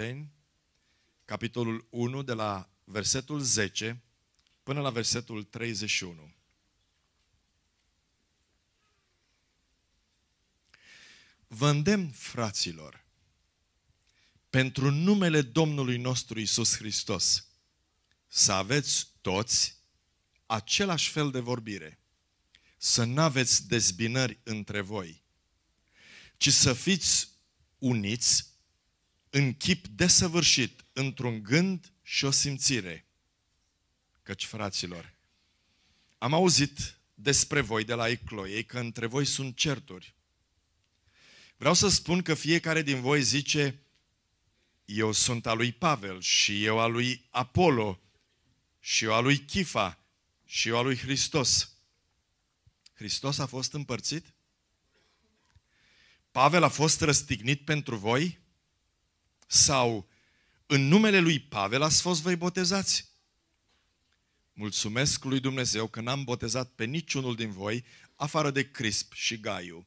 Corinteni, capitolul 1, de la versetul 10 până la versetul 31. Vă îndemn, fraților, pentru numele Domnului nostru Isus Hristos, să aveți toți același fel de vorbire, să nu aveți dezbinări între voi, ci să fiți uniți în chip desăvârșit, într-un gând și o simțire. Căci, fraților, am auzit despre voi de la Ecloiei că între voi sunt certuri. Vreau să spun că fiecare din voi zice, eu sunt al lui Pavel și eu al lui Apollo și eu al lui Chifa și eu al lui Hristos. Hristos a fost împărțit? Pavel a fost răstignit pentru voi? Sau în numele lui Pavel ați fost voi botezați. Mulțumesc lui Dumnezeu că n-am botezat pe niciunul din voi, afară de Crisp și Gaiu,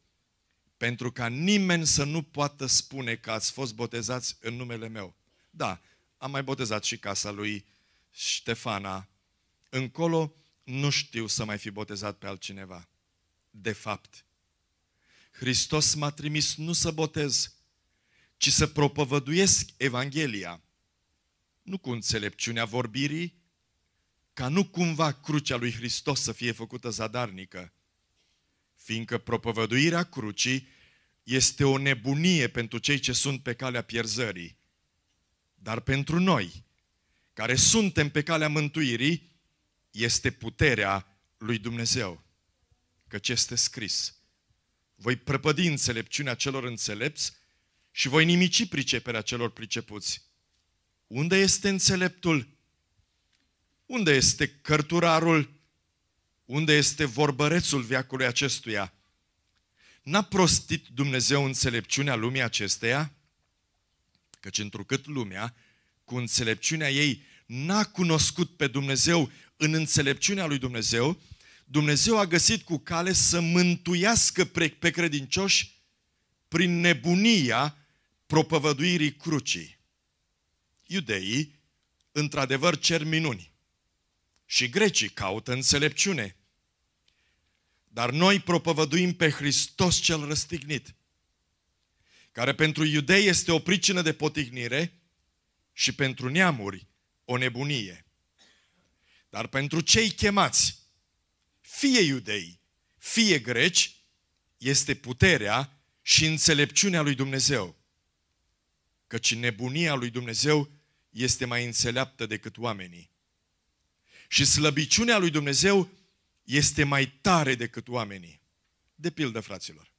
pentru ca nimeni să nu poată spune că ați fost botezați în numele meu. Da, am mai botezat și casa lui Ștefana. Încolo nu știu să mai fi botezat pe altcineva. De fapt, Hristos m-a trimis nu să botez, ci să propovăduiesc Evanghelia, nu cu înțelepciunea vorbirii, ca nu cumva crucea lui Hristos să fie făcută zadarnică, fiindcă propovăduirea crucii este o nebunie pentru cei ce sunt pe calea pierzării, dar pentru noi, care suntem pe calea mântuirii, este puterea lui Dumnezeu, căci este scris. Voi prăpădi înțelepciunea celor înțelepți și voi nimici priceperea celor pricepuți. Unde este înțeleptul? Unde este cărturarul? Unde este vorbărețul viacului acestuia? N-a prostit Dumnezeu înțelepciunea lumii acesteia? Căci întrucât lumea, cu înțelepciunea ei, n-a cunoscut pe Dumnezeu în înțelepciunea lui Dumnezeu, Dumnezeu a găsit cu cale să mântuiască pe credincioși prin nebunia propăvăduirii crucii. Iudeii, într-adevăr, cer minuni și grecii caută înțelepciune. Dar noi propăvăduim pe Hristos cel răstignit, care pentru iudei este o pricină de potignire și pentru neamuri o nebunie. Dar pentru cei chemați, fie iudei, fie greci, este puterea și înțelepciunea lui Dumnezeu. Căci nebunia lui Dumnezeu este mai înțeleaptă decât oamenii. Și slăbiciunea lui Dumnezeu este mai tare decât oamenii. De pildă, fraților.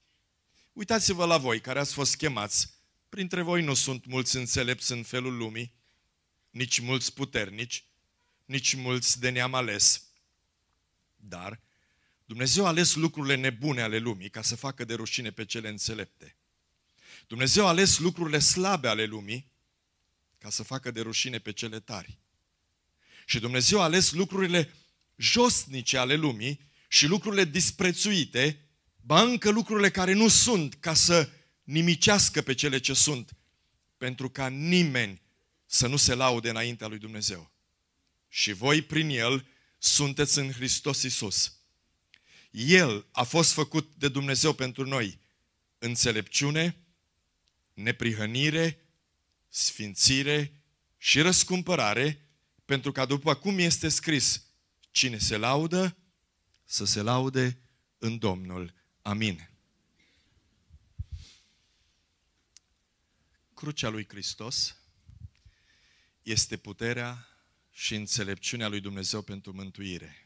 Uitați-vă la voi care ați fost chemați. Printre voi nu sunt mulți înțelepți în felul lumii, nici mulți puternici, nici mulți de neam ales. Dar Dumnezeu a ales lucrurile nebune ale lumii ca să facă de rușine pe cele înțelepte. Dumnezeu a ales lucrurile slabe ale lumii ca să facă de rușine pe cele tari. Și Dumnezeu a ales lucrurile josnice ale lumii și lucrurile disprețuite, ba încă lucrurile care nu sunt, ca să nimicească pe cele ce sunt, pentru ca nimeni să nu se laude înaintea lui Dumnezeu. Și voi prin El sunteți în Hristos Isus. El a fost făcut de Dumnezeu pentru noi înțelepciune, neprihănire, sfințire și răscumpărare, pentru ca după cum este scris, cine se laudă, să se laude în Domnul. Amin. Crucea lui Hristos este puterea și înțelepciunea lui Dumnezeu pentru mântuire.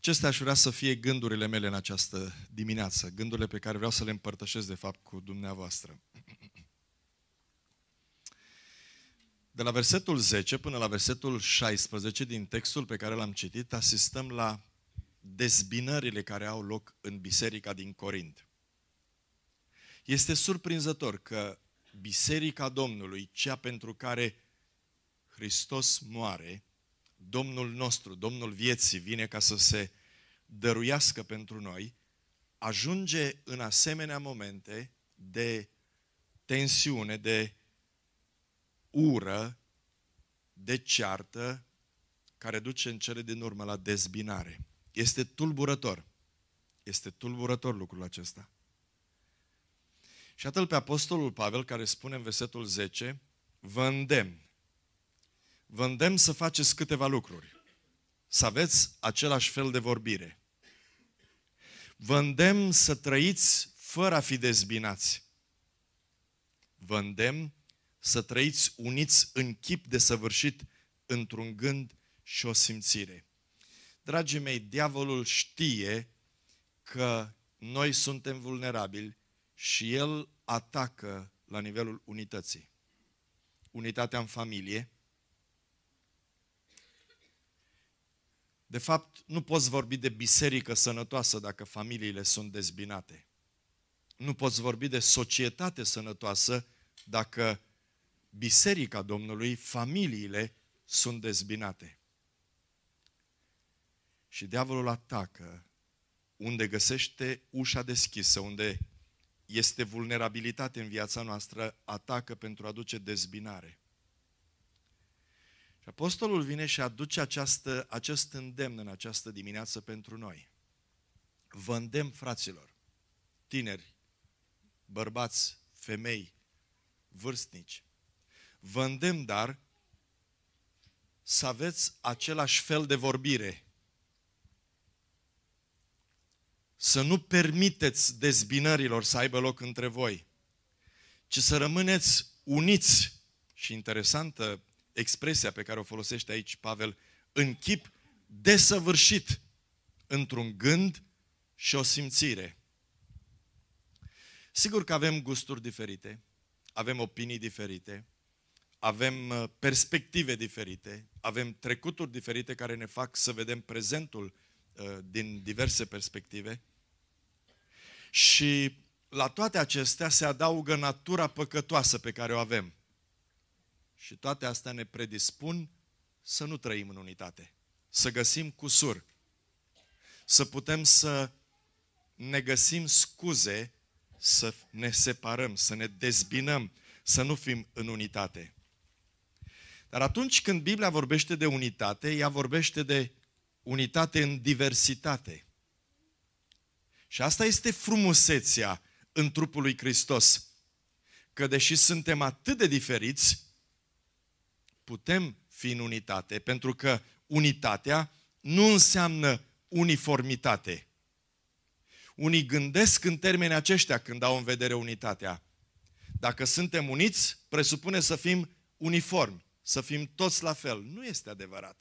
Acestea aș vrea să fie gândurile mele în această dimineață, gândurile pe care vreau să le împărtășesc, de fapt, cu dumneavoastră. De la versetul 10 până la versetul 16 din textul pe care l-am citit, asistăm la dezbinările care au loc în biserica din Corint. Este surprinzător că biserica Domnului, cea pentru care Hristos moare, Domnul nostru, Domnul vieții, vine ca să se dăruiască pentru noi, ajunge în asemenea momente de tensiune, de ură, de ceartă, care duce în cele din urmă la dezbinare. Este tulburător. Este tulburător lucrul acesta. Și atât pe Apostolul Pavel, care spune în versetul 10, vă îndemn vă îndemn să faceți câteva lucruri. Să aveți același fel de vorbire. Vă îndemn să trăiți fără a fi dezbinați. Vă îndemn să trăiți uniți în chip săvârșit într-un gând și o simțire. Dragii mei, diavolul știe că noi suntem vulnerabili și el atacă la nivelul unității. Unitatea în familie, De fapt, nu poți vorbi de biserică sănătoasă dacă familiile sunt dezbinate. Nu poți vorbi de societate sănătoasă dacă biserica Domnului, familiile sunt dezbinate. Și diavolul atacă unde găsește ușa deschisă, unde este vulnerabilitate în viața noastră, atacă pentru a aduce dezbinare apostolul vine și aduce această, acest îndemn în această dimineață pentru noi. Vă îndemn, fraților, tineri, bărbați, femei, vârstnici. Vă îndemn, dar, să aveți același fel de vorbire. Să nu permiteți dezbinărilor să aibă loc între voi, ci să rămâneți uniți. Și interesantă expresia pe care o folosește aici Pavel, în chip desăvârșit, într-un gând și o simțire. Sigur că avem gusturi diferite, avem opinii diferite, avem uh, perspective diferite, avem trecuturi diferite care ne fac să vedem prezentul uh, din diverse perspective. Și la toate acestea se adaugă natura păcătoasă pe care o avem. Și toate astea ne predispun să nu trăim în unitate, să găsim cusur, să putem să ne găsim scuze să ne separăm, să ne dezbinăm, să nu fim în unitate. Dar atunci când Biblia vorbește de unitate, ea vorbește de unitate în diversitate. Și asta este frumusețea în trupul lui Hristos. Că deși suntem atât de diferiți, putem fi în unitate, pentru că unitatea nu înseamnă uniformitate. Unii gândesc în termeni aceștia când au în vedere unitatea. Dacă suntem uniți, presupune să fim uniformi, să fim toți la fel. Nu este adevărat.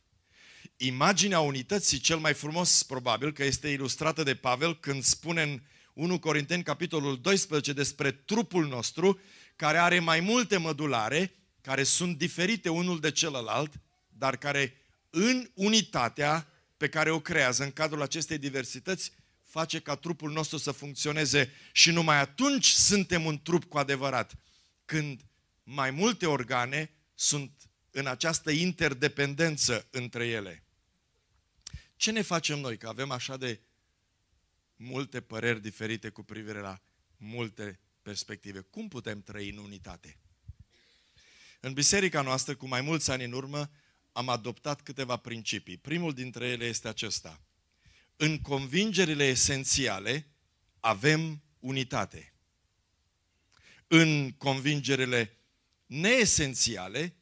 Imaginea unității, cel mai frumos probabil, că este ilustrată de Pavel când spune în 1 Corinteni capitolul 12 despre trupul nostru, care are mai multe mădulare care sunt diferite unul de celălalt, dar care în unitatea pe care o creează în cadrul acestei diversități face ca trupul nostru să funcționeze și numai atunci suntem un trup cu adevărat, când mai multe organe sunt în această interdependență între ele. Ce ne facem noi că avem așa de multe păreri diferite cu privire la multe perspective? Cum putem trăi în unitate? În biserica noastră, cu mai mulți ani în urmă, am adoptat câteva principii. Primul dintre ele este acesta. În convingerile esențiale avem unitate. În convingerile neesențiale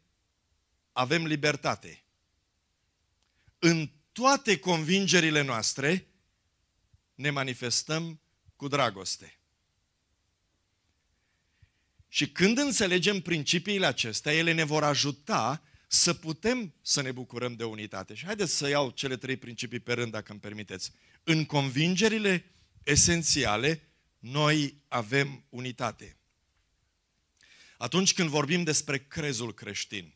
avem libertate. În toate convingerile noastre ne manifestăm cu dragoste. Și când înțelegem principiile acestea, ele ne vor ajuta să putem să ne bucurăm de unitate. Și haideți să iau cele trei principii pe rând, dacă îmi permiteți. În convingerile esențiale, noi avem unitate. Atunci când vorbim despre crezul creștin,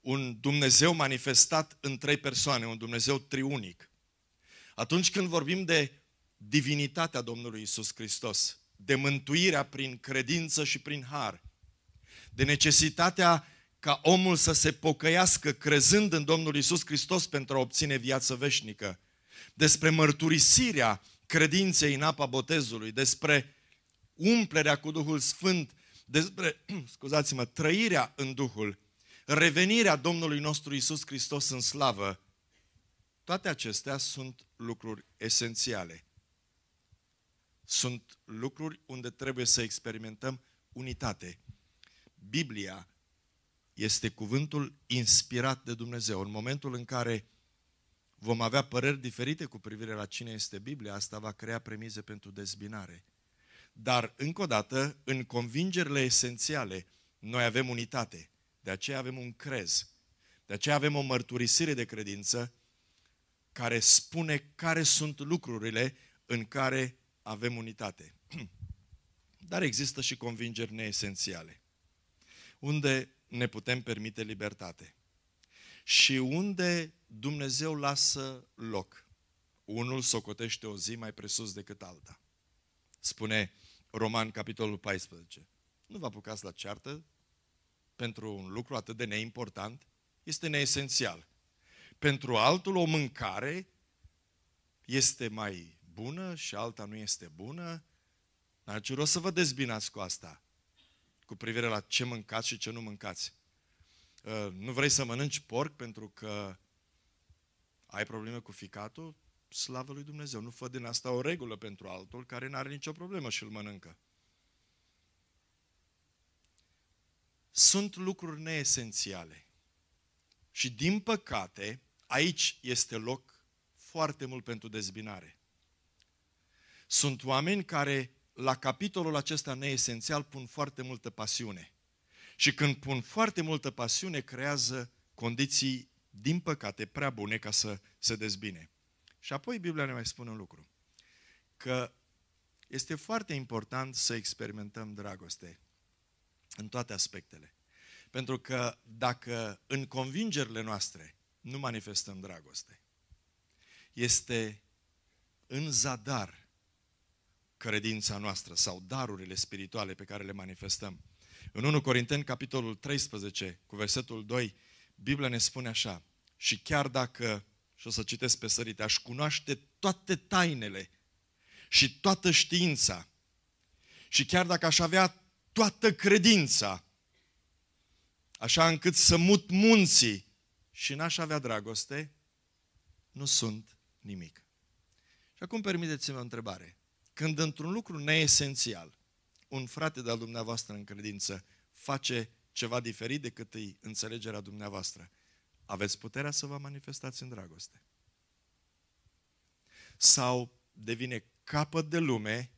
un Dumnezeu manifestat în trei persoane, un Dumnezeu triunic, atunci când vorbim de divinitatea Domnului Isus Hristos, de mântuirea prin credință și prin har, de necesitatea ca omul să se pocăiască crezând în Domnul Isus Hristos pentru a obține viață veșnică, despre mărturisirea credinței în apa botezului, despre umplerea cu Duhul Sfânt, despre, scuzați-mă, trăirea în Duhul, revenirea Domnului nostru Isus Hristos în slavă, toate acestea sunt lucruri esențiale. Sunt lucruri unde trebuie să experimentăm unitate. Biblia este cuvântul inspirat de Dumnezeu. În momentul în care vom avea păreri diferite cu privire la cine este Biblia, asta va crea premize pentru dezbinare. Dar, încă o dată, în convingerile esențiale, noi avem unitate. De aceea avem un crez. De aceea avem o mărturisire de credință care spune care sunt lucrurile în care avem unitate. Dar există și convingeri neesențiale, unde ne putem permite libertate și unde Dumnezeu lasă loc. Unul socotește o zi mai presus decât alta. Spune Roman, capitolul 14. Nu vă apucați la ceartă pentru un lucru atât de neimportant, este neesențial. Pentru altul, o mâncare este mai bună și alta nu este bună, Dar ce rost să vă dezbinați cu asta, cu privire la ce mâncați și ce nu mâncați. Uh, nu vrei să mănânci porc pentru că ai probleme cu ficatul? Slavă lui Dumnezeu, nu fă din asta o regulă pentru altul care nu are nicio problemă și îl mănâncă. Sunt lucruri neesențiale. Și din păcate, aici este loc foarte mult pentru dezbinare. Sunt oameni care la capitolul acesta neesențial pun foarte multă pasiune. Și când pun foarte multă pasiune, creează condiții, din păcate, prea bune ca să se dezbine. Și apoi Biblia ne mai spune un lucru, că este foarte important să experimentăm dragoste în toate aspectele. Pentru că dacă în convingerile noastre nu manifestăm dragoste, este în zadar credința noastră sau darurile spirituale pe care le manifestăm. În 1 Corinteni, capitolul 13, cu versetul 2, Biblia ne spune așa, și chiar dacă, și o să citesc pe sărite, aș cunoaște toate tainele și toată știința, și chiar dacă aș avea toată credința, așa încât să mut munții și n-aș avea dragoste, nu sunt nimic. Și acum permiteți-mi o întrebare. Când într-un lucru neesențial, un frate de-al dumneavoastră în credință face ceva diferit decât îi înțelegerea dumneavoastră, aveți puterea să vă manifestați în dragoste. Sau devine capăt de lume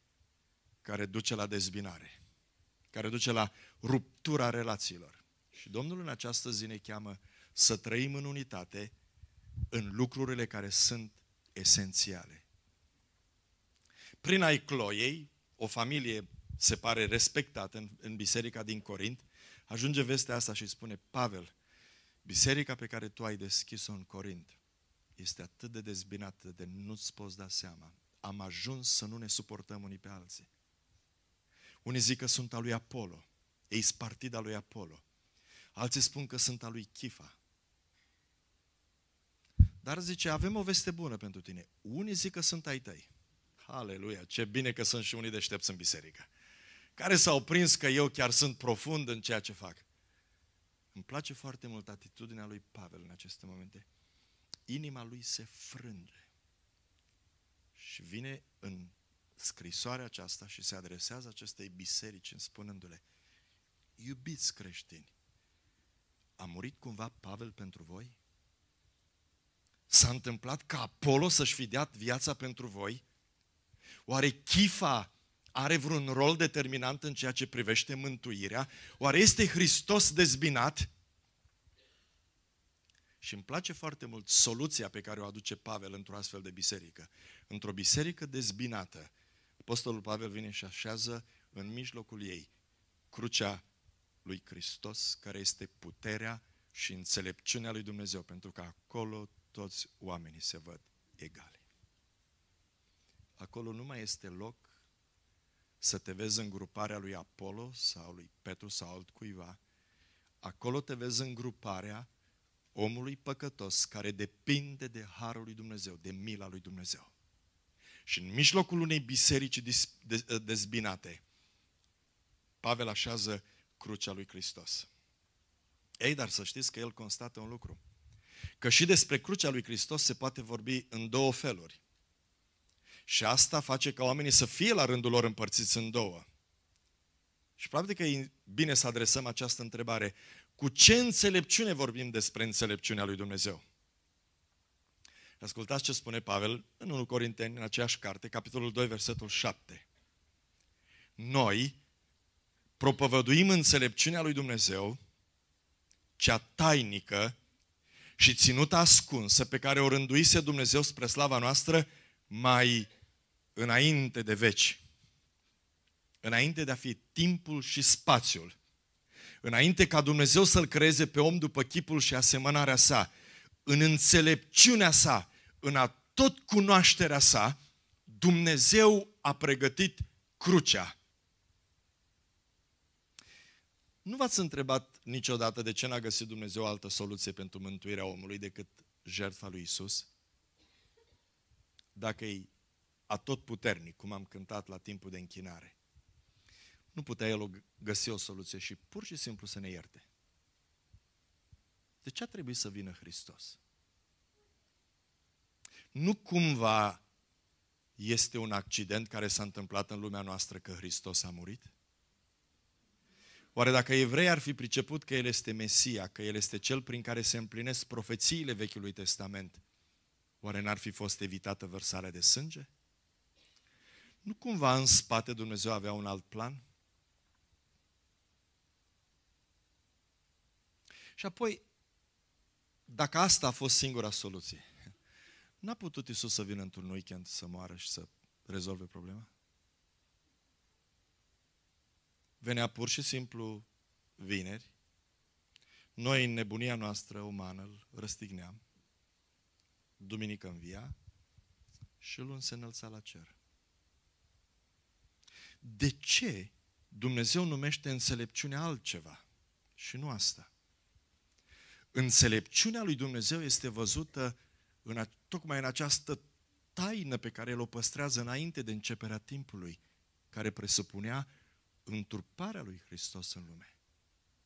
care duce la dezbinare, care duce la ruptura relațiilor. Și Domnul în această zi ne cheamă să trăim în unitate în lucrurile care sunt esențiale prin ai Cloiei, o familie se pare respectată în, în biserica din Corint, ajunge vestea asta și spune, Pavel, biserica pe care tu ai deschis-o în Corint este atât de dezbinată de nu-ți poți da seama. Am ajuns să nu ne suportăm unii pe alții. Unii zic că sunt al lui Apollo, ei sunt partida lui Apollo. Alții spun că sunt al lui Chifa. Dar zice, avem o veste bună pentru tine. Unii zic că sunt ai tăi. Aleluia! Ce bine că sunt și unii deștepți în biserică. Care s-au prins că eu chiar sunt profund în ceea ce fac. Îmi place foarte mult atitudinea lui Pavel în aceste momente. Inima lui se frânge. Și vine în scrisoarea aceasta și se adresează acestei biserici spunându-le Iubiți creștini, a murit cumva Pavel pentru voi? S-a întâmplat ca Apollo să-și fi dat viața pentru voi? Oare chifa are vreun rol determinant în ceea ce privește mântuirea? Oare este Hristos dezbinat? Și îmi place foarte mult soluția pe care o aduce Pavel într-o astfel de biserică. Într-o biserică dezbinată, Apostolul Pavel vine și așează în mijlocul ei crucea lui Hristos, care este puterea și înțelepciunea lui Dumnezeu, pentru că acolo toți oamenii se văd egali acolo nu mai este loc să te vezi în gruparea lui Apollo sau lui Petru sau altcuiva. Acolo te vezi în gruparea omului păcătos care depinde de harul lui Dumnezeu, de mila lui Dumnezeu. Și în mijlocul unei biserici dezbinate, Pavel așează crucea lui Hristos. Ei, dar să știți că el constată un lucru. Că și despre crucea lui Hristos se poate vorbi în două feluri. Și asta face ca oamenii să fie la rândul lor împărțiți în două. Și probabil că e bine să adresăm această întrebare. Cu ce înțelepciune vorbim despre înțelepciunea lui Dumnezeu? Ascultați ce spune Pavel în 1 Corinteni, în aceeași carte, capitolul 2, versetul 7. Noi propovăduim înțelepciunea lui Dumnezeu, cea tainică și ținută ascunsă pe care o rânduise Dumnezeu spre slava noastră mai înainte de veci, înainte de a fi timpul și spațiul, înainte ca Dumnezeu să-l creeze pe om după chipul și asemănarea sa, în înțelepciunea sa, în a tot cunoașterea sa, Dumnezeu a pregătit crucea. Nu v-ați întrebat niciodată de ce n-a găsit Dumnezeu altă soluție pentru mântuirea omului decât jertfa lui Isus? Dacă e a tot puternic, cum am cântat la timpul de închinare. Nu putea el găsi o soluție și pur și simplu să ne ierte. De ce a trebuit să vină Hristos? Nu cumva este un accident care s-a întâmplat în lumea noastră că Hristos a murit? Oare dacă evrei ar fi priceput că El este Mesia, că El este Cel prin care se împlinesc profețiile Vechiului Testament, oare n-ar fi fost evitată vărsarea de sânge? Nu cumva în spate Dumnezeu avea un alt plan? Și apoi, dacă asta a fost singura soluție, n-a putut Isus să vină într-un weekend să moară și să rezolve problema? Venea pur și simplu vineri, noi în nebunia noastră umană îl răstigneam, duminică via și luni se înălța la cer de ce Dumnezeu numește înțelepciune altceva și nu asta. Înțelepciunea lui Dumnezeu este văzută în, a, tocmai în această taină pe care o păstrează înainte de începerea timpului, care presupunea întruparea lui Hristos în lume.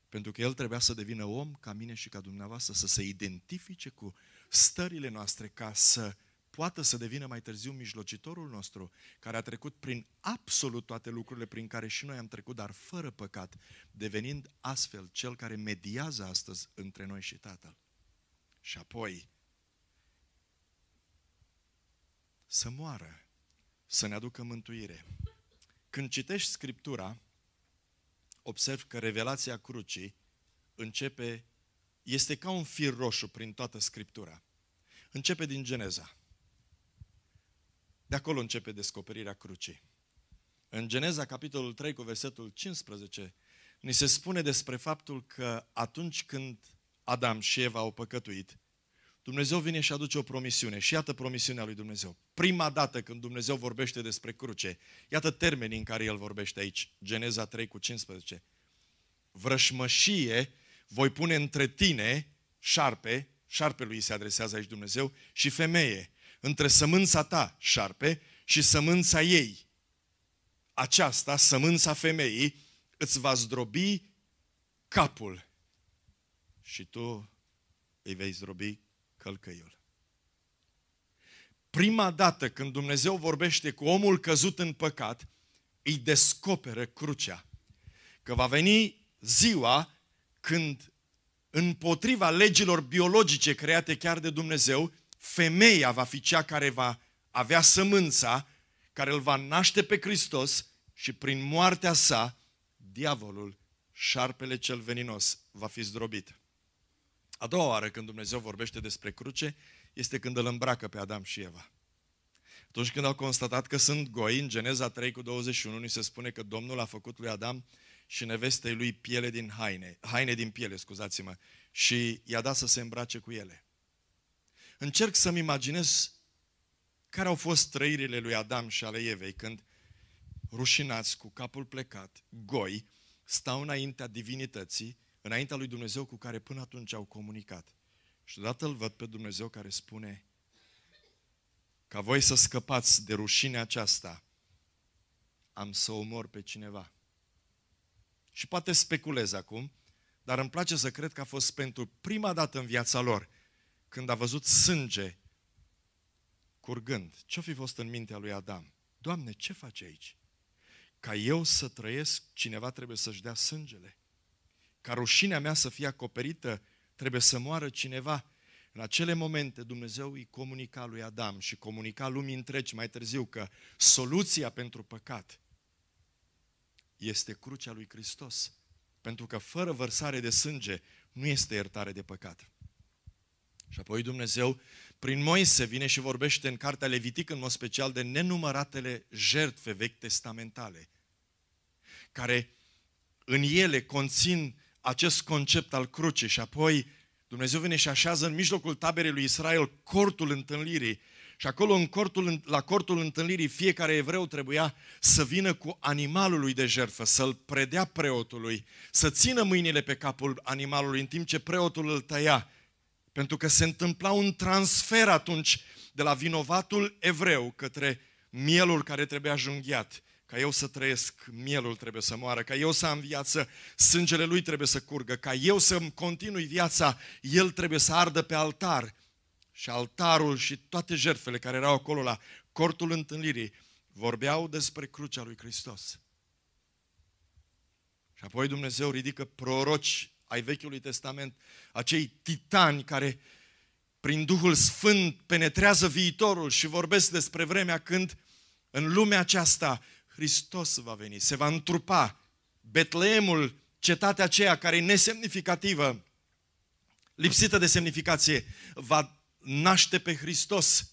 Pentru că El trebuia să devină om ca mine și ca dumneavoastră, să se identifice cu stările noastre ca să uh, poată să devină mai târziu mijlocitorul nostru, care a trecut prin absolut toate lucrurile prin care și noi am trecut, dar fără păcat, devenind astfel cel care mediază astăzi între noi și Tatăl. Și apoi să moară, să ne aducă mântuire. Când citești Scriptura, observ că revelația crucii începe, este ca un fir roșu prin toată Scriptura. Începe din Geneza. De acolo începe descoperirea crucii. În Geneza, capitolul 3, cu versetul 15, ni se spune despre faptul că atunci când Adam și Eva au păcătuit, Dumnezeu vine și aduce o promisiune. Și iată promisiunea lui Dumnezeu. Prima dată când Dumnezeu vorbește despre cruce, iată termenii în care El vorbește aici, Geneza 3 cu 15. Vrășmășie voi pune între tine, șarpe, șarpelui se adresează aici Dumnezeu, și femeie între sămânța ta, șarpe, și sămânța ei. Aceasta, sămânța femeii, îți va zdrobi capul și tu îi vei zdrobi călcăiul. Prima dată când Dumnezeu vorbește cu omul căzut în păcat, îi descoperă crucea. Că va veni ziua când împotriva legilor biologice create chiar de Dumnezeu, femeia va fi cea care va avea sămânța, care îl va naște pe Hristos și prin moartea sa, diavolul, șarpele cel veninos, va fi zdrobit. A doua oară când Dumnezeu vorbește despre cruce, este când îl îmbracă pe Adam și Eva. Atunci când au constatat că sunt goi, în Geneza 3 cu 21, ni se spune că Domnul a făcut lui Adam și nevestei lui piele din haine, haine din piele, scuzați-mă, și i-a dat să se îmbrace cu ele. Încerc să-mi imaginez care au fost trăirile lui Adam și ale Evei când, rușinați, cu capul plecat, goi, stau înaintea divinității, înaintea lui Dumnezeu cu care până atunci au comunicat. Și odată îl văd pe Dumnezeu care spune ca voi să scăpați de rușinea aceasta, am să omor pe cineva. Și poate speculez acum, dar îmi place să cred că a fost pentru prima dată în viața lor când a văzut sânge curgând, ce-o fi fost în mintea lui Adam? Doamne, ce faci aici? Ca eu să trăiesc, cineva trebuie să-și dea sângele. Ca rușinea mea să fie acoperită, trebuie să moară cineva. În acele momente Dumnezeu îi comunica lui Adam și comunica lumii întregi mai târziu că soluția pentru păcat este crucea lui Hristos. Pentru că fără vărsare de sânge nu este iertare de păcat. Și apoi Dumnezeu, prin Moise, vine și vorbește în Cartea Levitic, în mod special, de nenumăratele jertfe vechi testamentale, care în ele conțin acest concept al crucii și apoi Dumnezeu vine și așează în mijlocul taberei lui Israel cortul întâlnirii și acolo în cortul, la cortul întâlnirii fiecare evreu trebuia să vină cu animalul lui de jertfă, să-l predea preotului, să țină mâinile pe capul animalului în timp ce preotul îl tăia pentru că se întâmpla un transfer atunci de la vinovatul evreu către mielul care trebuia junghiat. Ca eu să trăiesc, mielul trebuie să moară, ca eu să am viață, sângele lui trebuie să curgă, ca eu să-mi continui viața, el trebuie să ardă pe altar. Și altarul și toate jertfele care erau acolo la cortul întâlnirii vorbeau despre crucea lui Hristos. Și apoi Dumnezeu ridică proroci ai Vechiului Testament, acei titani care prin Duhul Sfânt penetrează viitorul și vorbesc despre vremea când în lumea aceasta Hristos va veni, se va întrupa. Betleemul, cetatea aceea care e nesemnificativă, lipsită de semnificație, va naște pe Hristos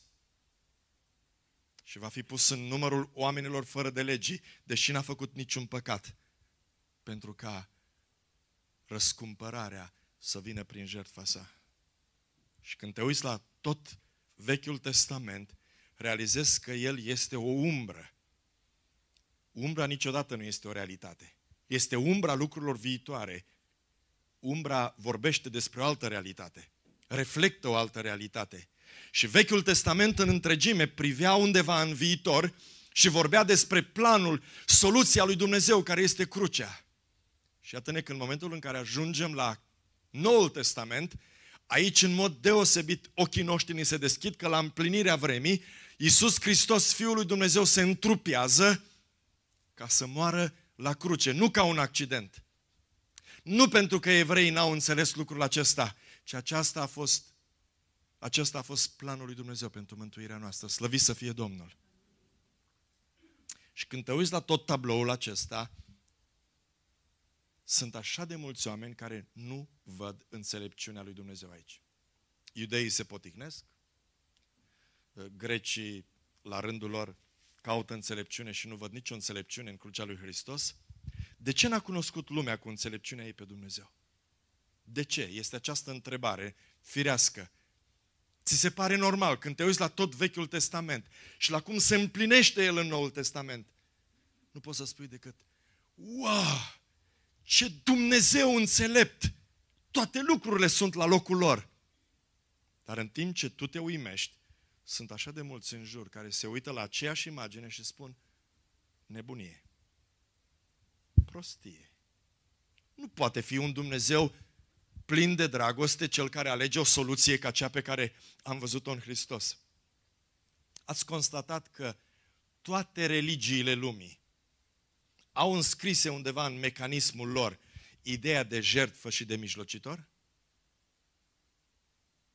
și va fi pus în numărul oamenilor fără de legii, deși n-a făcut niciun păcat, pentru ca răscumpărarea să vină prin jertfa sa. Și când te uiți la tot Vechiul Testament, realizezi că el este o umbră. Umbra niciodată nu este o realitate. Este umbra lucrurilor viitoare. Umbra vorbește despre o altă realitate. Reflectă o altă realitate. Și Vechiul Testament în întregime privea undeva în viitor și vorbea despre planul, soluția lui Dumnezeu care este crucea. Și atâne că în momentul în care ajungem la Noul Testament, aici în mod deosebit ochii noștri ni se deschid că la împlinirea vremii, Iisus Hristos, Fiul lui Dumnezeu, se întrupiază ca să moară la cruce, nu ca un accident. Nu pentru că evreii n-au înțeles lucrul acesta, ci aceasta a fost, acesta a fost planul lui Dumnezeu pentru mântuirea noastră. Slăvit să fie Domnul! Și când te uiți la tot tabloul acesta, sunt așa de mulți oameni care nu văd înțelepciunea lui Dumnezeu aici. Iudeii se potignesc, ă, grecii, la rândul lor, caută înțelepciune și nu văd nicio înțelepciune în crucea lui Hristos. De ce n-a cunoscut lumea cu înțelepciunea ei pe Dumnezeu? De ce? Este această întrebare firească. Ți se pare normal când te uiți la tot Vechiul Testament și la cum se împlinește el în Noul Testament? Nu poți să spui decât, wow, ce Dumnezeu înțelept. Toate lucrurile sunt la locul lor. Dar în timp ce tu te uimești, sunt așa de mulți în jur care se uită la aceeași imagine și spun nebunie, prostie. Nu poate fi un Dumnezeu plin de dragoste cel care alege o soluție ca cea pe care am văzut-o în Hristos. Ați constatat că toate religiile lumii au înscrise undeva în mecanismul lor ideea de jertfă și de mijlocitor?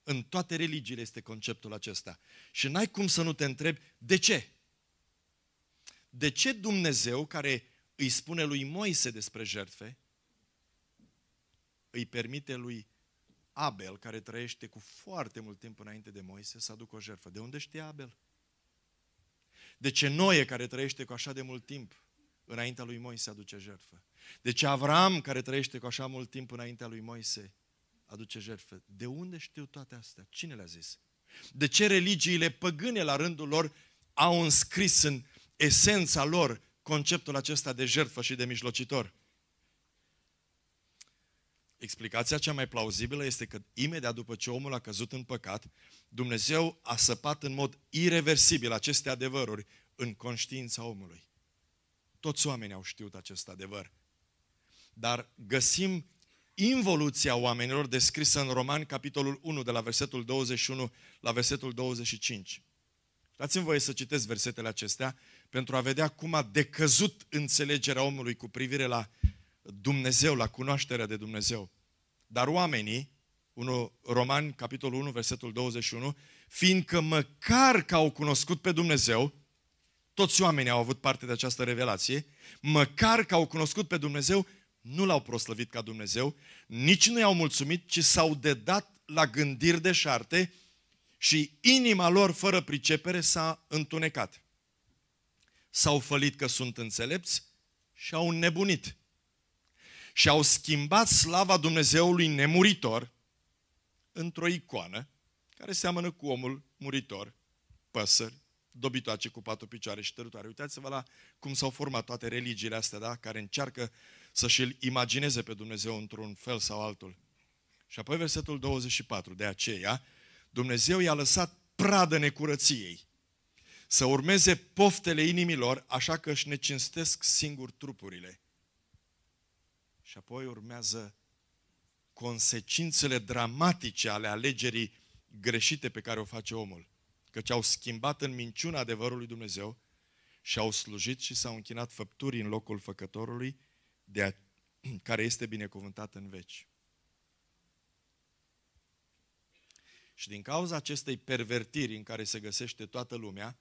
În toate religiile este conceptul acesta. Și n-ai cum să nu te întrebi de ce. De ce Dumnezeu, care îi spune lui Moise despre jertfe, îi permite lui Abel, care trăiește cu foarte mult timp înainte de Moise, să aducă o jertfă. De unde știe Abel? De ce Noe, care trăiește cu așa de mult timp înaintea lui Moise aduce jertfă. Deci Avram, care trăiește cu așa mult timp înaintea lui Moise, aduce jertfă. De unde știu toate astea? Cine le-a zis? De ce religiile păgâne la rândul lor au înscris în esența lor conceptul acesta de jertfă și de mijlocitor? Explicația cea mai plauzibilă este că imediat după ce omul a căzut în păcat, Dumnezeu a săpat în mod irreversibil aceste adevăruri în conștiința omului. Toți oamenii au știut acest adevăr. Dar găsim involuția oamenilor descrisă în Roman, capitolul 1, de la versetul 21 la versetul 25. Dați-mi voie să citesc versetele acestea pentru a vedea cum a decăzut înțelegerea omului cu privire la Dumnezeu, la cunoașterea de Dumnezeu. Dar oamenii, 1 Roman, capitolul 1, versetul 21, fiindcă măcar că au cunoscut pe Dumnezeu, toți oamenii au avut parte de această revelație, măcar că au cunoscut pe Dumnezeu, nu l-au proslăvit ca Dumnezeu, nici nu i-au mulțumit, ci s-au dedat la gândiri șarte și inima lor fără pricepere s-a întunecat. S-au fălit că sunt înțelepți și au nebunit. Și au schimbat slava Dumnezeului nemuritor într-o icoană care seamănă cu omul muritor, păsări, dobitoace cu patru picioare și tărutoare. Uitați-vă la cum s-au format toate religiile astea, da? care încearcă să-și îl imagineze pe Dumnezeu într-un fel sau altul. Și apoi versetul 24, de aceea, Dumnezeu i-a lăsat pradă necurăției, să urmeze poftele inimilor, așa că își necinstesc singur trupurile. Și apoi urmează consecințele dramatice ale alegerii greșite pe care o face omul căci au schimbat în minciuna adevărului Dumnezeu și au slujit și s-au închinat făpturii în locul făcătorului, de a, care este binecuvântat în veci. Și din cauza acestei pervertiri în care se găsește toată lumea,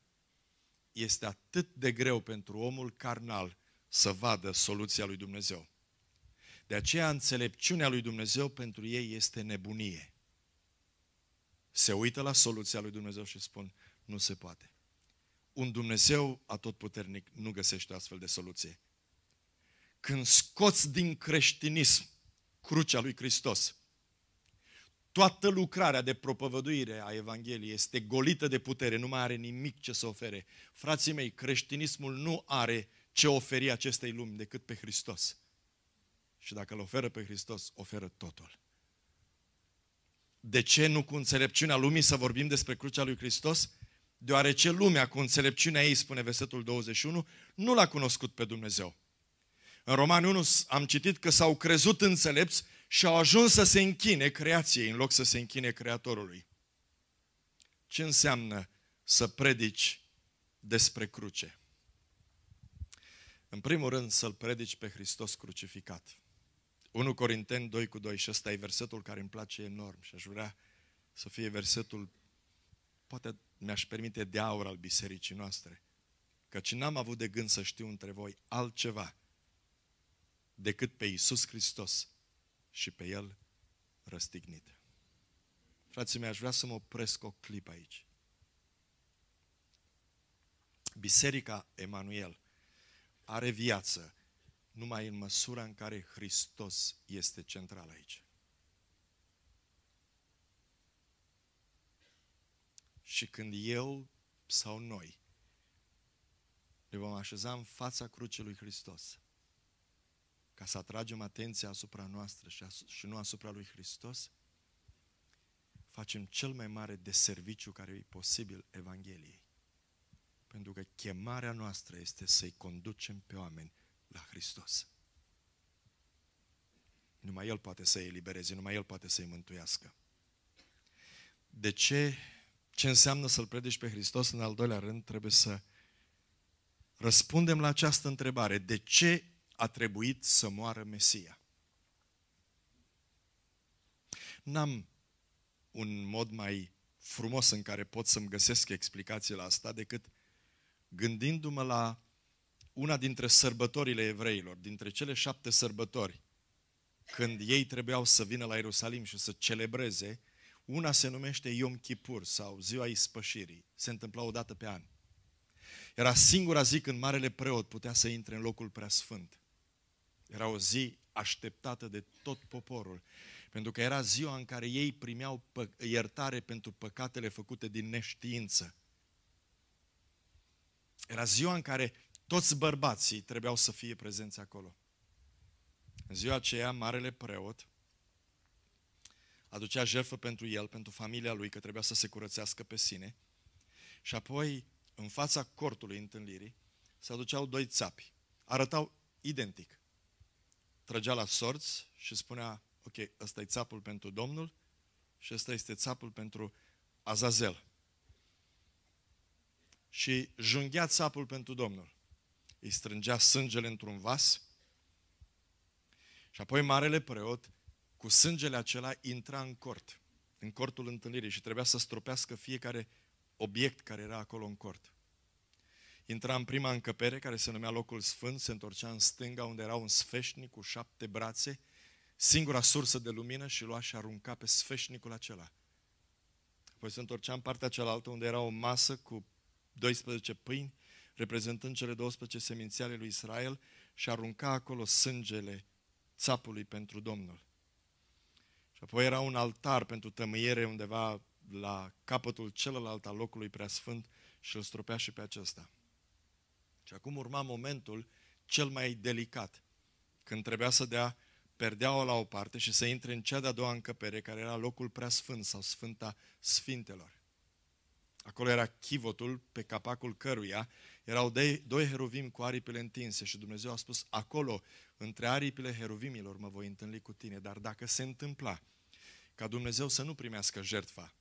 este atât de greu pentru omul carnal să vadă soluția lui Dumnezeu. De aceea înțelepciunea lui Dumnezeu pentru ei este nebunie se uită la soluția lui Dumnezeu și spun, nu se poate. Un Dumnezeu atotputernic nu găsește astfel de soluție. Când scoți din creștinism crucea lui Hristos, toată lucrarea de propovăduire a Evangheliei este golită de putere, nu mai are nimic ce să ofere. Frații mei, creștinismul nu are ce oferi acestei lumi decât pe Hristos. Și dacă îl oferă pe Hristos, oferă totul. De ce nu cu înțelepciunea lumii să vorbim despre crucea lui Hristos? Deoarece lumea, cu înțelepciunea ei, spune versetul 21, nu l-a cunoscut pe Dumnezeu. În Romani 1 am citit că s-au crezut înțelepți și au ajuns să se închine creației în loc să se închine Creatorului. Ce înseamnă să predici despre cruce? În primul rând, să-L predici pe Hristos crucificat. 1 Corinteni 2 cu 2 și ăsta e versetul care îmi place enorm și aș vrea să fie versetul, poate mi-aș permite, de aur al bisericii noastre. Căci n-am avut de gând să știu între voi altceva decât pe Iisus Hristos și pe El răstignit. Frații mei, aș vrea să mă opresc o clipă aici. Biserica Emanuel are viață numai în măsura în care Hristos este central aici. Și când eu sau noi ne vom așeza în fața crucii lui Hristos, ca să atragem atenția asupra noastră și, as- și nu asupra lui Hristos, facem cel mai mare de serviciu care e posibil Evangheliei. Pentru că chemarea noastră este să-i conducem pe oameni la Hristos. Numai El poate să-i elibereze, numai El poate să-i mântuiască. De ce? Ce înseamnă să-L predici pe Hristos? În al doilea rând, trebuie să răspundem la această întrebare. De ce a trebuit să moară Mesia? N-am un mod mai frumos în care pot să-mi găsesc explicații la asta decât gândindu-mă la una dintre sărbătorile evreilor, dintre cele șapte sărbători, când ei trebuiau să vină la Ierusalim și să celebreze, una se numește Yom Kippur sau Ziua Ispășirii. Se întâmpla o dată pe an. Era singura zi când Marele Preot putea să intre în locul preasfânt. Era o zi așteptată de tot poporul, pentru că era ziua în care ei primeau iertare pentru păcatele făcute din neștiință. Era ziua în care toți bărbații trebuiau să fie prezenți acolo. În ziua aceea, marele preot aducea jertfă pentru el, pentru familia lui, că trebuia să se curățească pe sine. Și apoi, în fața cortului întâlnirii, se aduceau doi țapi. Arătau identic. Trăgea la sorți și spunea, ok, ăsta e țapul pentru Domnul și ăsta este țapul pentru Azazel. Și junghea țapul pentru Domnul îi strângea sângele într-un vas și apoi marele preot cu sângele acela intra în cort, în cortul întâlnirii și trebuia să stropească fiecare obiect care era acolo în cort. Intra în prima încăpere, care se numea locul sfânt, se întorcea în stânga, unde era un sfeșnic cu șapte brațe, singura sursă de lumină și lua și arunca pe sfeșnicul acela. Apoi se întorcea în partea cealaltă, unde era o masă cu 12 pâini reprezentând cele 12 semințe ale lui Israel și arunca acolo sângele țapului pentru Domnul. Și apoi era un altar pentru tămâiere undeva la capătul celălalt al locului preasfânt și îl stropea și pe acesta. Și acum urma momentul cel mai delicat, când trebuia să dea perdeaua la o parte și să intre în cea de-a doua încăpere, care era locul preasfânt sau Sfânta Sfintelor. Acolo era chivotul pe capacul căruia erau de, doi herovimi cu aripile întinse și Dumnezeu a spus, acolo, între aripile heruvimilor mă voi întâlni cu tine, dar dacă se întâmpla ca Dumnezeu să nu primească jertfa,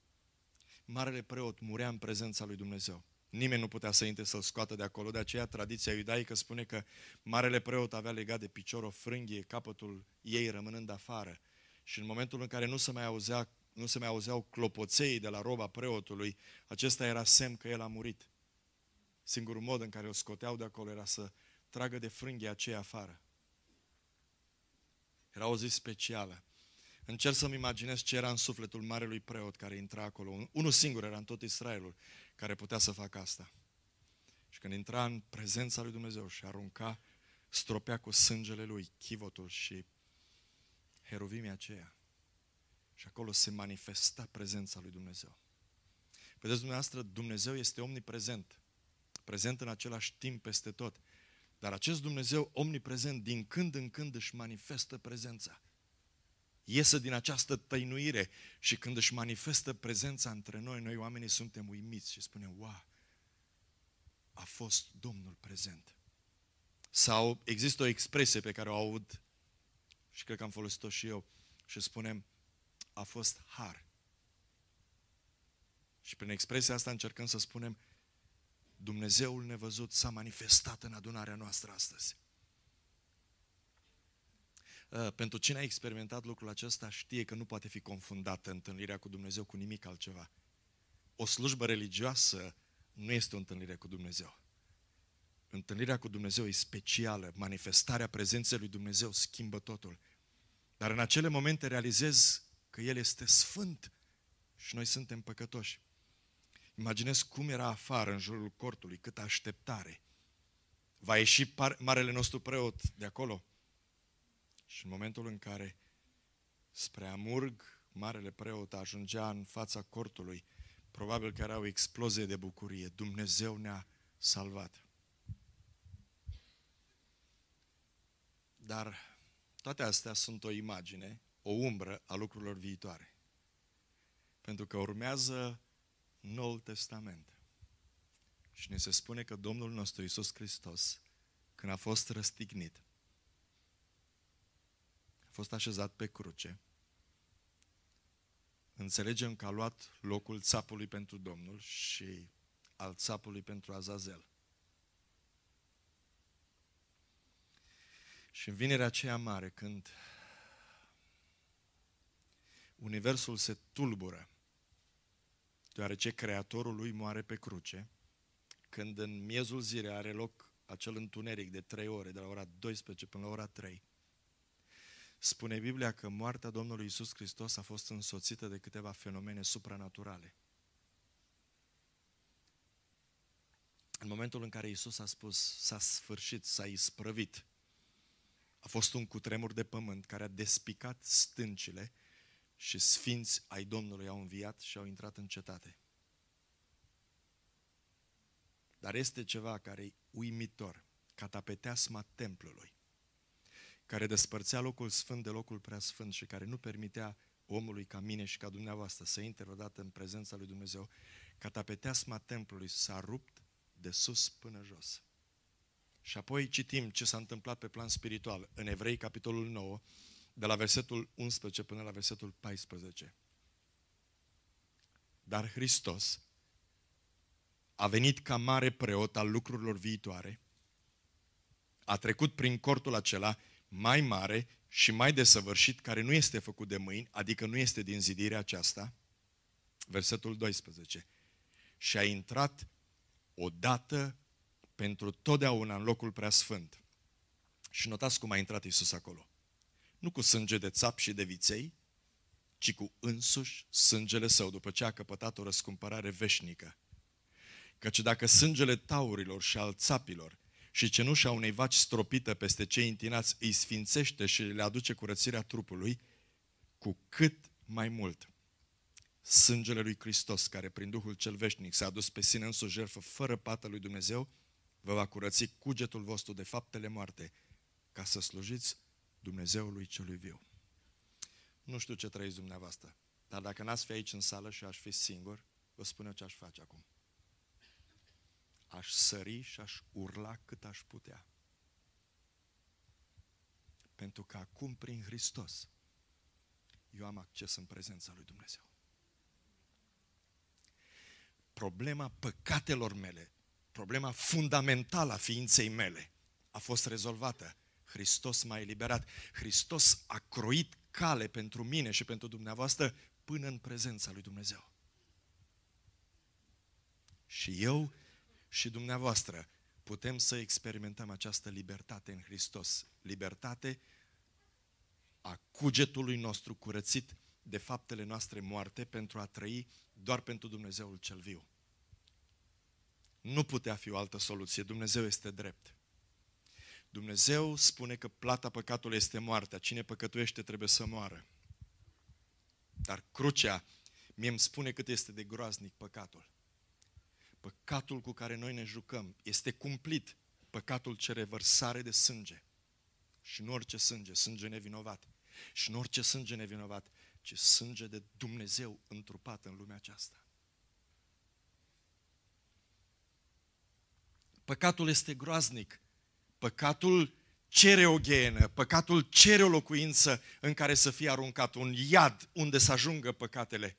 marele preot murea în prezența lui Dumnezeu. Nimeni nu putea să intre să-l scoată de acolo, de aceea tradiția iudaică spune că marele preot avea legat de picior o frânghie, capătul ei rămânând afară. Și în momentul în care nu se mai auzea nu se mai auzeau clopoței de la roba preotului, acesta era semn că el a murit. Singurul mod în care o scoteau de acolo era să tragă de frânghia aceea afară. Era o zi specială. Încerc să-mi imaginez ce era în sufletul marelui preot care intra acolo. Unul singur era în tot Israelul care putea să facă asta. Și când intra în prezența lui Dumnezeu și arunca, stropea cu sângele lui chivotul și heruvimea aceea. Și acolo se manifesta prezența lui Dumnezeu. Vedeți dumneavoastră, Dumnezeu este omniprezent prezent în același timp peste tot. Dar acest Dumnezeu omniprezent din când în când își manifestă prezența. Iese din această tăinuire și când își manifestă prezența între noi, noi oamenii suntem uimiți și spunem, wow, a fost Domnul prezent. Sau există o expresie pe care o aud și cred că am folosit-o și eu și spunem, a fost har. Și prin expresia asta încercăm să spunem, Dumnezeul nevăzut s-a manifestat în adunarea noastră astăzi. Uh, pentru cine a experimentat lucrul acesta știe că nu poate fi confundată întâlnirea cu Dumnezeu cu nimic altceva. O slujbă religioasă nu este o întâlnire cu Dumnezeu. Întâlnirea cu Dumnezeu e specială, manifestarea prezenței lui Dumnezeu schimbă totul. Dar în acele momente realizez că El este sfânt și noi suntem păcătoși. Imaginez cum era afară, în jurul cortului, câtă așteptare. Va ieși par- marele nostru preot de acolo? Și în momentul în care spre Amurg, marele preot ajungea în fața cortului, probabil că era o explozie de bucurie. Dumnezeu ne-a salvat. Dar toate astea sunt o imagine, o umbră a lucrurilor viitoare. Pentru că urmează Noul Testament. Și ne se spune că Domnul nostru Isus Hristos, când a fost răstignit, a fost așezat pe cruce, înțelegem că a luat locul țapului pentru Domnul și al țapului pentru Azazel. Și în vinerea aceea mare, când universul se tulbură, deoarece Creatorul lui moare pe cruce, când în miezul zilei are loc acel întuneric de trei ore, de la ora 12 până la ora 3, spune Biblia că moartea Domnului Isus Hristos a fost însoțită de câteva fenomene supranaturale. În momentul în care Isus a spus, s-a sfârșit, s-a isprăvit, a fost un cutremur de pământ care a despicat stâncile și sfinți ai Domnului au înviat și au intrat în cetate. Dar este ceva care e uimitor, catapeteasma templului, care despărțea locul sfânt de locul sfânt și care nu permitea omului ca mine și ca dumneavoastră să intre odată în prezența lui Dumnezeu, catapeteasma templului s-a rupt de sus până jos. Și apoi citim ce s-a întâmplat pe plan spiritual. În Evrei, capitolul 9, de la versetul 11 până la versetul 14. Dar Hristos a venit ca mare preot al lucrurilor viitoare, a trecut prin cortul acela mai mare și mai desăvârșit, care nu este făcut de mâini, adică nu este din zidirea aceasta, versetul 12, și a intrat odată pentru totdeauna în locul preasfânt. Și notați cum a intrat Isus acolo nu cu sânge de țap și de viței, ci cu însuși sângele său, după ce a căpătat o răscumpărare veșnică. Căci dacă sângele taurilor și al țapilor și cenușa unei vaci stropită peste cei întinați îi sfințește și le aduce curățirea trupului, cu cât mai mult sângele lui Hristos, care prin Duhul cel veșnic s-a adus pe sine în jertfă fără pată lui Dumnezeu, vă va curăți cugetul vostru de faptele moarte, ca să slujiți Dumnezeului celui viu. Nu știu ce trăiți dumneavoastră, dar dacă n-ați fi aici în sală și aș fi singur, vă spun eu ce aș face acum. Aș sări și aș urla cât aș putea. Pentru că acum, prin Hristos, eu am acces în prezența lui Dumnezeu. Problema păcatelor mele, problema fundamentală a ființei mele, a fost rezolvată Hristos m-a eliberat, Hristos a croit cale pentru mine și pentru dumneavoastră până în prezența lui Dumnezeu. Și eu și dumneavoastră putem să experimentăm această libertate în Hristos. Libertate a cugetului nostru curățit de faptele noastre moarte pentru a trăi doar pentru Dumnezeul cel viu. Nu putea fi o altă soluție. Dumnezeu este drept. Dumnezeu spune că plata păcatului este moartea. Cine păcătuiește trebuie să moară. Dar crucea mie îmi spune cât este de groaznic păcatul. Păcatul cu care noi ne jucăm este cumplit. Păcatul ce revărsare de sânge. Și nu orice sânge, sânge nevinovat. Și nu orice sânge nevinovat, ci sânge de Dumnezeu întrupat în lumea aceasta. Păcatul este groaznic Păcatul cere o ghenă, păcatul cere o locuință în care să fie aruncat un iad unde să ajungă păcatele.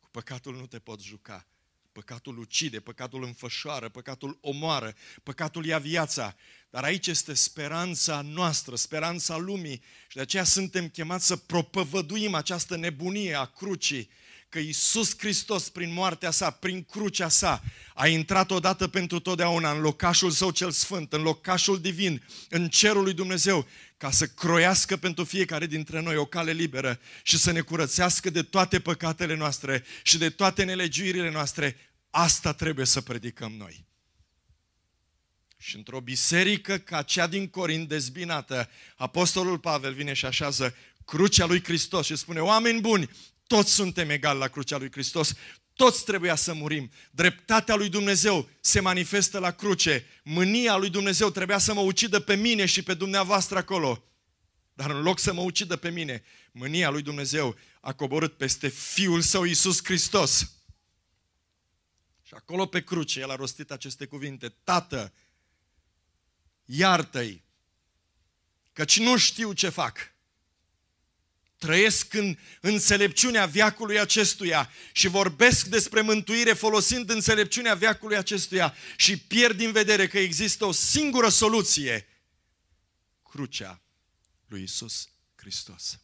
Cu păcatul nu te poți juca. Păcatul ucide, păcatul înfășoară, păcatul omoară, păcatul ia viața. Dar aici este speranța noastră, speranța lumii și de aceea suntem chemați să propăvăduim această nebunie a crucii că Isus Hristos prin moartea sa, prin crucea sa, a intrat odată pentru totdeauna în locașul său cel sfânt, în locașul divin, în cerul lui Dumnezeu, ca să croiască pentru fiecare dintre noi o cale liberă și să ne curățească de toate păcatele noastre și de toate nelegiuirile noastre. Asta trebuie să predicăm noi. Și într-o biserică ca cea din Corint dezbinată, Apostolul Pavel vine și așează crucea lui Hristos și spune, oameni buni, toți suntem egali la crucea lui Hristos. Toți trebuia să murim. Dreptatea lui Dumnezeu se manifestă la cruce. Mânia lui Dumnezeu trebuia să mă ucidă pe mine și pe dumneavoastră acolo. Dar în loc să mă ucidă pe mine, mânia lui Dumnezeu a coborât peste Fiul Său Iisus Hristos. Și acolo pe cruce el a rostit aceste cuvinte. Tată, iartă-i, căci nu știu ce fac trăiesc în înțelepciunea viacului acestuia și vorbesc despre mântuire folosind înțelepciunea viacului acestuia și pierd din vedere că există o singură soluție, crucea lui Isus Hristos.